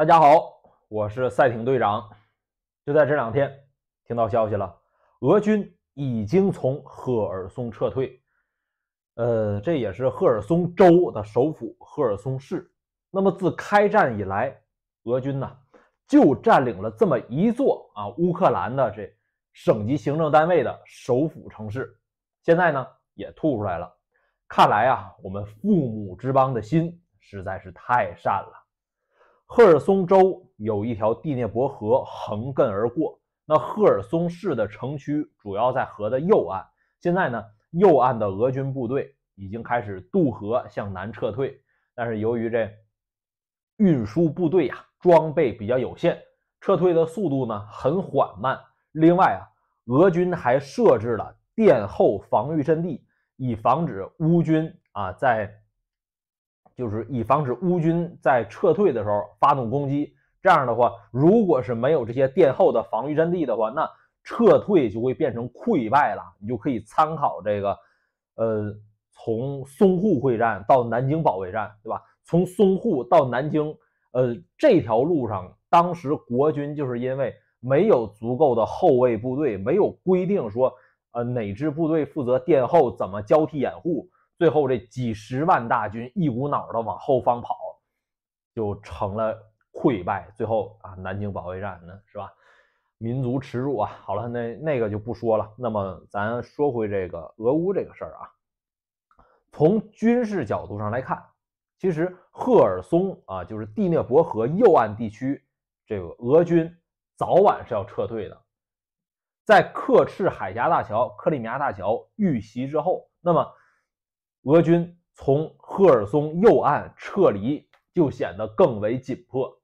大家好，我是赛艇队长。就在这两天，听到消息了，俄军已经从赫尔松撤退。呃，这也是赫尔松州的首府赫尔松市。那么自开战以来，俄军呢就占领了这么一座啊乌克兰的这省级行政单位的首府城市。现在呢也吐出来了，看来啊我们父母之邦的心实在是太善了。赫尔松州有一条第聂伯河横亘而过，那赫尔松市的城区主要在河的右岸。现在呢，右岸的俄军部队已经开始渡河向南撤退，但是由于这运输部队呀装备比较有限，撤退的速度呢很缓慢。另外啊，俄军还设置了殿后防御阵地，以防止乌军啊在。就是以防止乌军在撤退的时候发动攻击。这样的话，如果是没有这些殿后的防御阵地的话，那撤退就会变成溃败了。你就可以参考这个，呃，从淞沪会战到南京保卫战，对吧？从淞沪到南京，呃，这条路上，当时国军就是因为没有足够的后卫部队，没有规定说，呃，哪支部队负责殿后，怎么交替掩护。最后，这几十万大军一股脑的往后方跑，就成了溃败。最后啊，南京保卫战呢，是吧？民族耻辱啊！好了，那那个就不说了。那么，咱说回这个俄乌这个事儿啊，从军事角度上来看，其实赫尔松啊，就是第聂伯河右岸地区，这个俄军早晚是要撤退的。在克赤海峡大桥、克里米亚大桥遇袭之后，那么。俄军从赫尔松右岸撤离就显得更为紧迫。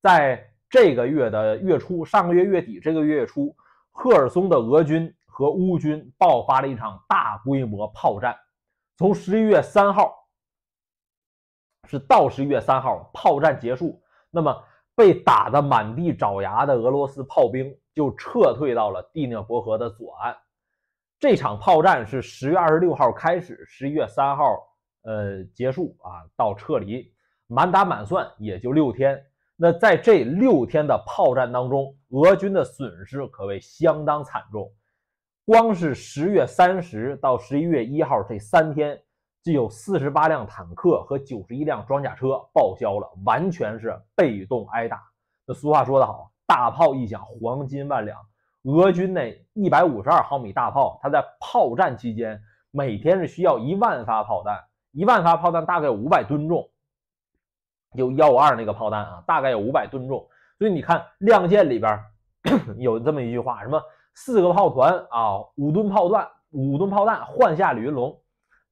在这个月的月初，上个月月底，这个月月初，赫尔松的俄军和乌军爆发了一场大规模炮战。从十一月三号是到十一月三号，炮战结束，那么被打得满地找牙的俄罗斯炮兵就撤退到了第聂伯河的左岸。这场炮战是十月二十六号开始，十一月三号，呃，结束啊，到撤离，满打满算也就六天。那在这六天的炮战当中，俄军的损失可谓相当惨重，光是十月三十到十一月一号这三天，就有四十八辆坦克和九十一辆装甲车报销了，完全是被动挨打。那俗话说得好，大炮一响，黄金万两。俄军的152毫米大炮，它在炮战期间每天是需要一万发炮弹，一万发炮弹大概五百吨重。有幺五二那个炮弹啊，大概有五百吨重。所以你看《亮剑》里边 有这么一句话，什么四个炮团啊，五吨炮弹，五吨炮弹换下李云龙，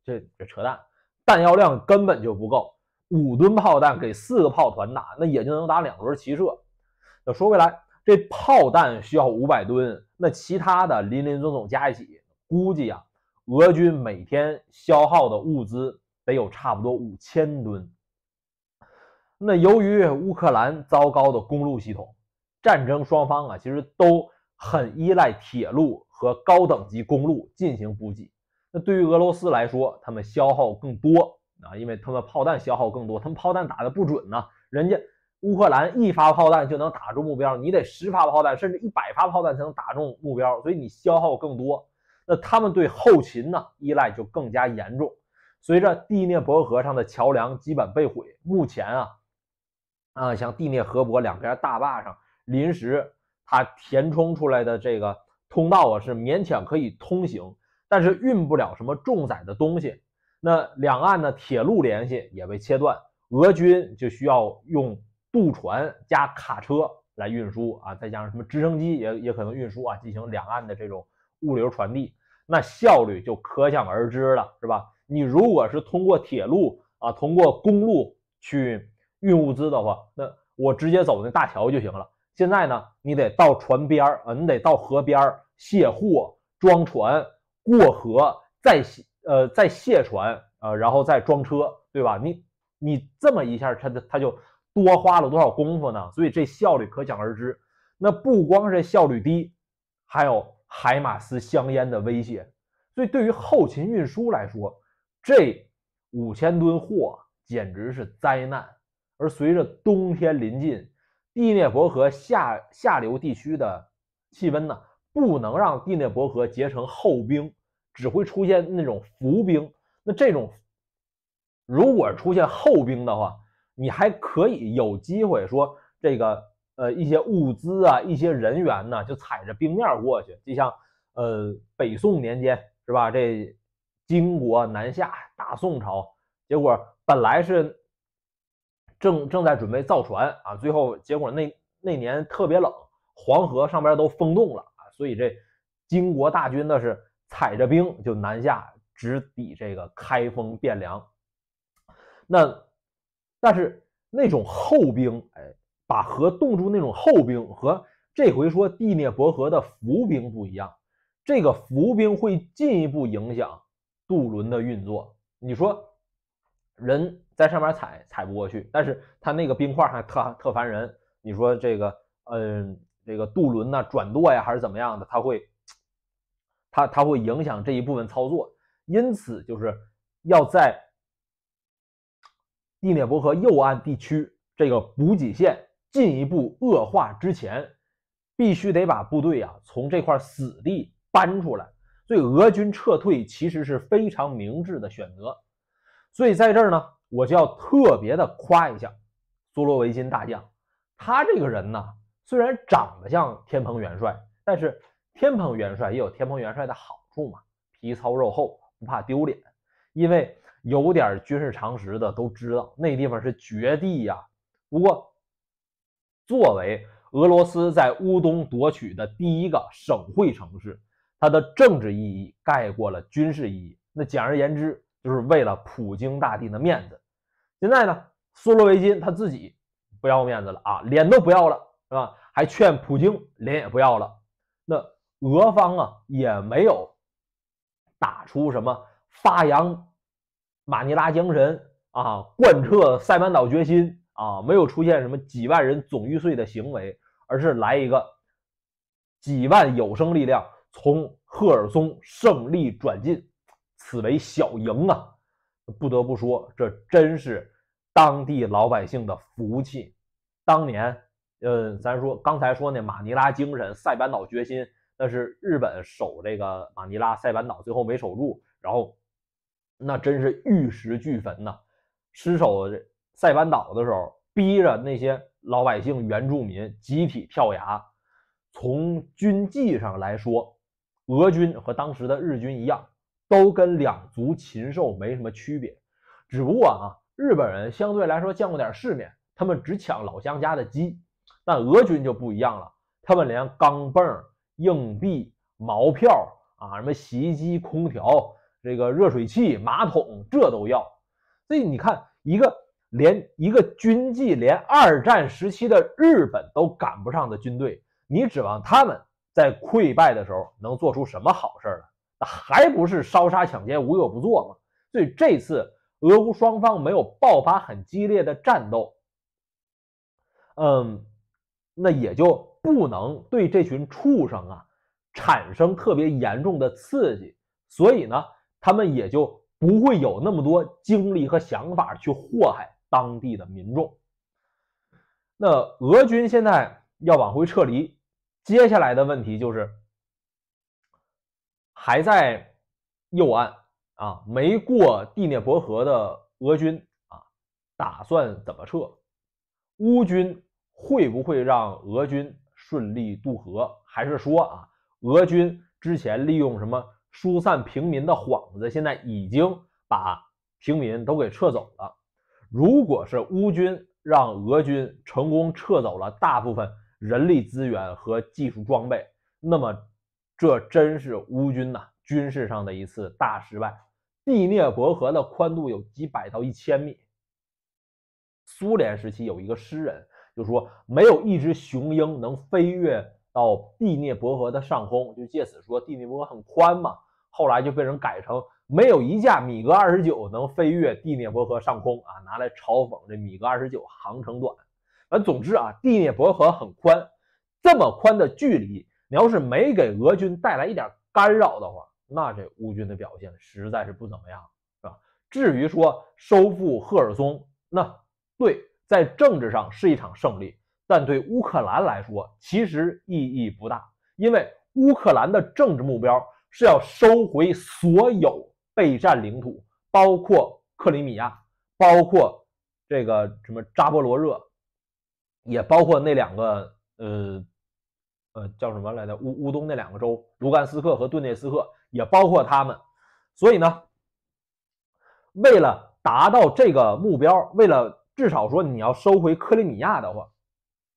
这这扯淡，弹药量根本就不够。五吨炮弹给四个炮团打，那也就能打两轮齐射。那说回来。这炮弹需要五百吨，那其他的林林总总加一起，估计啊，俄军每天消耗的物资得有差不多五千吨。那由于乌克兰糟糕的公路系统，战争双方啊，其实都很依赖铁路和高等级公路进行补给。那对于俄罗斯来说，他们消耗更多啊，因为他们炮弹消耗更多，他们炮弹打的不准呢，人家。乌克兰一发炮弹就能打中目标，你得十发炮弹，甚至一百发炮弹才能打中目标，所以你消耗更多。那他们对后勤呢依赖就更加严重。随着第聂伯河上的桥梁基本被毁，目前啊啊，像第聂河伯两边大坝上临时它填充出来的这个通道啊，是勉强可以通行，但是运不了什么重载的东西。那两岸的铁路联系也被切断，俄军就需要用。渡船加卡车来运输啊，再加上什么直升机也也可能运输啊，进行两岸的这种物流传递，那效率就可想而知了，是吧？你如果是通过铁路啊，通过公路去运物资的话，那我直接走那大桥就行了。现在呢，你得到船边儿啊，你得到河边卸货装船过河，再卸呃再卸船啊，然后再装车，对吧？你你这么一下，它它就。多花了多少功夫呢？所以这效率可想而知。那不光是效率低，还有海马斯香烟的威胁。所以对于后勤运输来说，这五千吨货简直是灾难。而随着冬天临近，第涅伯河下下流地区的气温呢，不能让第涅伯河结成厚冰，只会出现那种浮冰。那这种如果出现厚冰的话，你还可以有机会说这个呃一些物资啊一些人员呢就踩着冰面过去，就像呃北宋年间是吧？这金国南下大宋朝，结果本来是正正在准备造船啊，最后结果那那年特别冷，黄河上边都封冻了啊，所以这金国大军的是踩着冰就南下，直抵这个开封汴梁，那。但是那种厚冰，哎，把河冻住那种厚冰和这回说地面薄河的浮冰不一样，这个浮冰会进一步影响渡轮的运作。你说人在上面踩踩不过去，但是他那个冰块还特特烦人。你说这个，嗯，这个渡轮呢转舵呀，还是怎么样的，他会，他他会影响这一部分操作。因此，就是要在。第聂伯河右岸地区这个补给线进一步恶化之前，必须得把部队啊从这块死地搬出来。所以俄军撤退其实是非常明智的选择。所以在这儿呢，我就要特别的夸一下苏罗维金大将。他这个人呢，虽然长得像天蓬元帅，但是天蓬元帅也有天蓬元帅的好处嘛，皮糙肉厚，不怕丢脸。因为有点军事常识的都知道，那地方是绝地呀。不过，作为俄罗斯在乌东夺取的第一个省会城市，它的政治意义盖过了军事意义。那简而言之，就是为了普京大帝的面子。现在呢，苏罗维金他自己不要面子了啊，脸都不要了，是吧？还劝普京脸也不要了。那俄方啊，也没有打出什么发扬。马尼拉精神啊，贯彻塞班岛决心啊，没有出现什么几万人总玉碎的行为，而是来一个几万有生力量从赫尔松胜利转进，此为小赢啊！不得不说，这真是当地老百姓的福气。当年，嗯，咱说刚才说那马尼拉精神、塞班岛决心，那是日本守这个马尼拉、塞班岛，最后没守住，然后。那真是玉石俱焚呐！失守塞班岛的时候，逼着那些老百姓、原住民集体跳崖。从军纪上来说，俄军和当时的日军一样，都跟两足禽兽没什么区别。只不过啊日本人相对来说见过点世面，他们只抢老乡家的鸡；但俄军就不一样了，他们连钢镚、硬币、毛票啊，什么洗衣机、空调。这个热水器、马桶这都要，所以你看，一个连一个军纪连二战时期的日本都赶不上的军队，你指望他们在溃败的时候能做出什么好事来？那还不是烧杀抢劫、无恶不作吗？所以这次俄乌双方没有爆发很激烈的战斗，嗯，那也就不能对这群畜生啊产生特别严重的刺激，所以呢。他们也就不会有那么多精力和想法去祸害当地的民众。那俄军现在要往回撤离，接下来的问题就是还在右岸啊，没过第聂伯河的俄军啊，打算怎么撤？乌军会不会让俄军顺利渡河？还是说啊，俄军之前利用什么？疏散平民的幌子，现在已经把平民都给撤走了。如果是乌军让俄军成功撤走了大部分人力资源和技术装备，那么这真是乌军呐军事上的一次大失败。第聂伯河的宽度有几百到一千米。苏联时期有一个诗人就说：“没有一只雄鹰能飞越。”到第聂伯河的上空，就借此说第聂伯河很宽嘛。后来就被人改成没有一架米格二十九能飞越第聂伯河上空啊，拿来嘲讽这米格二十九航程短。反正总之啊，地聂伯河很宽，这么宽的距离，你要是没给俄军带来一点干扰的话，那这乌军的表现实在是不怎么样，是吧？至于说收复赫尔松，那对在政治上是一场胜利。但对乌克兰来说，其实意义不大，因为乌克兰的政治目标是要收回所有被占领土，包括克里米亚，包括这个什么扎波罗热，也包括那两个呃呃叫什么来着乌乌东那两个州卢甘斯克和顿涅斯克，也包括他们。所以呢，为了达到这个目标，为了至少说你要收回克里米亚的话。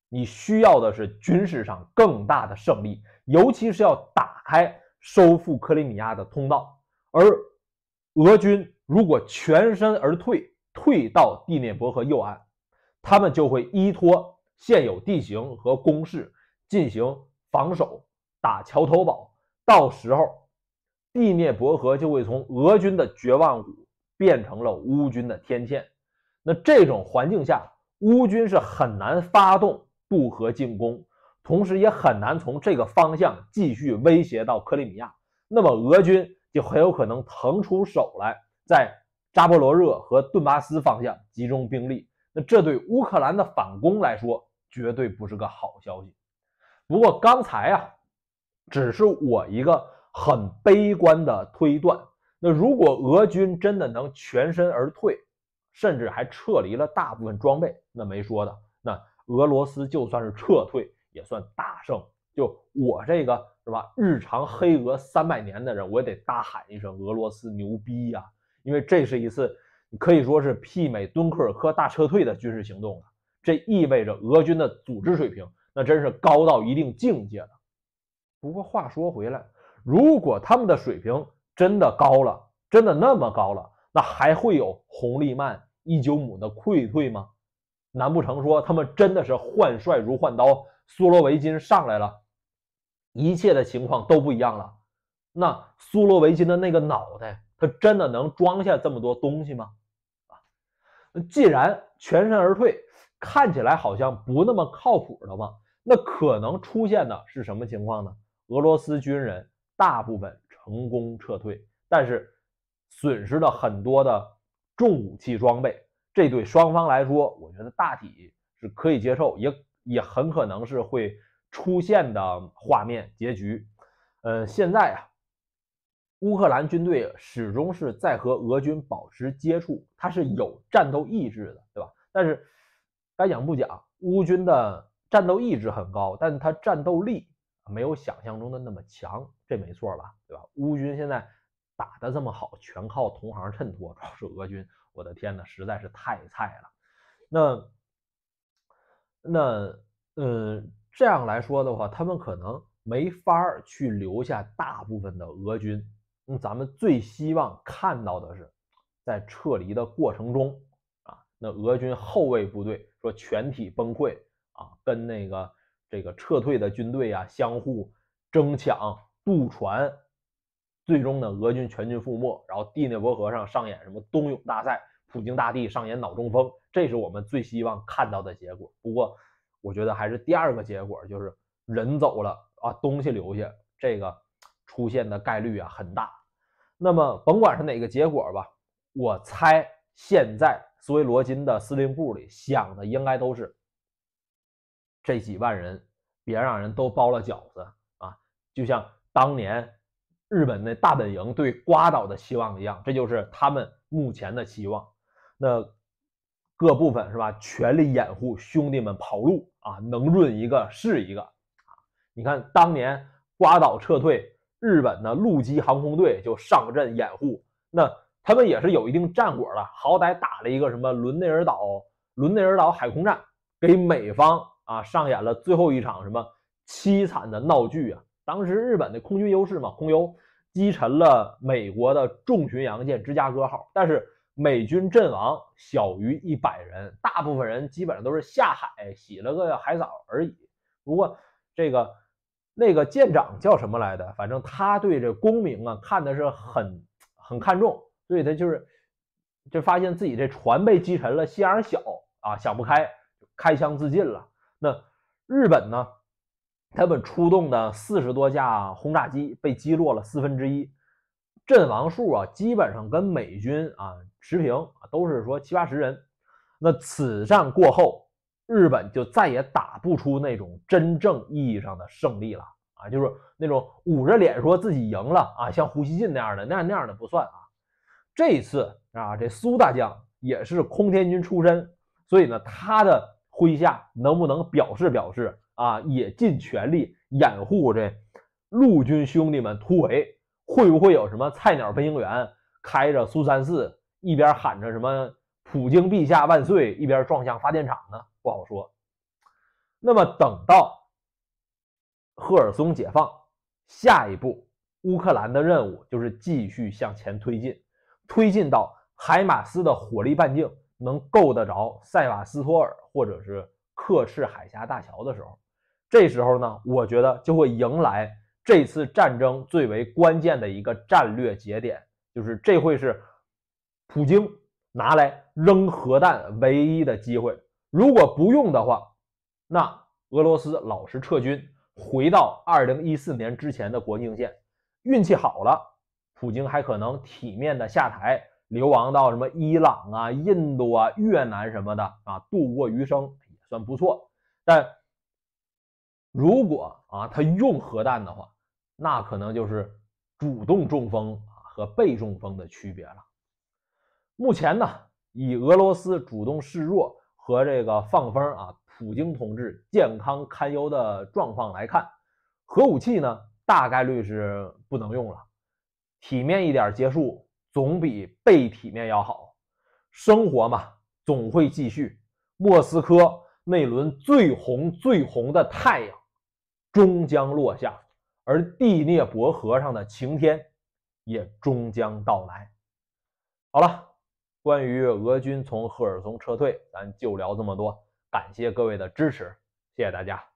你需要的是军事上更大的胜利，尤其是要打开收复克里米亚的通道。而俄军如果全身而退，退到第聂伯河右岸，他们就会依托现有地形和攻势进行防守，打桥头堡。到时候，第聂伯河就会从俄军的绝望谷变成了乌军的天堑。那这种环境下，乌军是很难发动。渡河进攻，同时也很难从这个方向继续威胁到克里米亚。那么俄军就很有可能腾出手来，在扎波罗热和顿巴斯方向集中兵力。那这对乌克兰的反攻来说，绝对不是个好消息。不过刚才啊，只是我一个很悲观的推断。那如果俄军真的能全身而退，甚至还撤离了大部分装备，那没说的那。俄罗斯就算是撤退，也算大胜。就我这个是吧，日常黑俄三百年的人，我也得大喊一声：“俄罗斯牛逼呀！”因为这是一次可以说是媲美敦刻尔克大撤退的军事行动了。这意味着俄军的组织水平那真是高到一定境界了。不过话说回来，如果他们的水平真的高了，真的那么高了，那还会有红利曼伊久姆的溃退吗？难不成说他们真的是换帅如换刀？苏罗维金上来了，一切的情况都不一样了。那苏罗维金的那个脑袋，他真的能装下这么多东西吗？啊，既然全身而退，看起来好像不那么靠谱了嘛，那可能出现的是什么情况呢？俄罗斯军人大部分成功撤退，但是损失了很多的重武器装备。这对双方来说，我觉得大体是可以接受，也也很可能是会出现的画面结局。呃，现在啊，乌克兰军队始终是在和俄军保持接触，它是有战斗意志的，对吧？但是该讲不讲，乌军的战斗意志很高，但它战斗力没有想象中的那么强，这没错吧？对吧？乌军现在打的这么好，全靠同行衬托，主要是俄军。我的天呐，实在是太菜了。那那嗯，这样来说的话，他们可能没法儿去留下大部分的俄军。嗯，咱们最希望看到的是，在撤离的过程中啊，那俄军后卫部队说全体崩溃啊，跟那个这个撤退的军队啊相互争抢渡船。最终呢，俄军全军覆没，然后第聂伯河上上演什么冬泳大赛，普京大帝上演脑中风，这是我们最希望看到的结果。不过，我觉得还是第二个结果，就是人走了啊，东西留下，这个出现的概率啊很大。那么，甭管是哪个结果吧，我猜现在苏维罗金的司令部里想的应该都是这几万人别让人都包了饺子啊，就像当年。日本那大本营对瓜岛的希望一样，这就是他们目前的期望。那各部分是吧，全力掩护兄弟们跑路啊，能润一个是一个啊。你看当年瓜岛撤退，日本的陆基航空队就上阵掩护，那他们也是有一定战果的，好歹打了一个什么伦内尔岛、伦内尔岛海空战，给美方啊上演了最后一场什么凄惨的闹剧啊。当时日本的空军优势嘛，空优击沉了美国的重巡洋舰“芝加哥号”，但是美军阵亡小于一百人，大部分人基本上都是下海洗了个海澡而已。不过这个那个舰长叫什么来的？反正他对这功名啊看的是很很看重，所以他就是就发现自己这船被击沉了，心眼小啊，想不开，开枪自尽了。那日本呢？他们出动的四十多架轰炸机被击落了四分之一，阵亡数啊，基本上跟美军啊持平啊，都是说七八十人。那此战过后，日本就再也打不出那种真正意义上的胜利了啊，就是那种捂着脸说自己赢了啊，像胡锡进那样的那样那样的不算啊。这一次啊，这苏大将也是空天军出身，所以呢，他的麾下能不能表示表示？啊，也尽全力掩护这陆军兄弟们突围。会不会有什么菜鸟飞行员开着苏三四，一边喊着什么“普京陛下万岁”，一边撞向发电厂呢？不好说。那么等到赫尔松解放，下一步乌克兰的任务就是继续向前推进，推进到海马斯的火力半径能够得着塞瓦斯托尔或者是克赤海峡大桥的时候。这时候呢，我觉得就会迎来这次战争最为关键的一个战略节点，就是这会是普京拿来扔核弹唯一的机会。如果不用的话，那俄罗斯老实撤军，回到二零一四年之前的国境线，运气好了，普京还可能体面的下台，流亡到什么伊朗啊、印度啊、越南什么的啊，度过余生也算不错。但如果啊，他用核弹的话，那可能就是主动中风啊和被中风的区别了。目前呢，以俄罗斯主动示弱和这个放风啊，普京同志健康堪忧的状况来看，核武器呢大概率是不能用了。体面一点结束，总比被体面要好。生活嘛，总会继续。莫斯科那轮最红最红的太阳。终将落下，而地涅伯河上的晴天也终将到来。好了，关于俄军从赫尔松撤退，咱就聊这么多。感谢各位的支持，谢谢大家。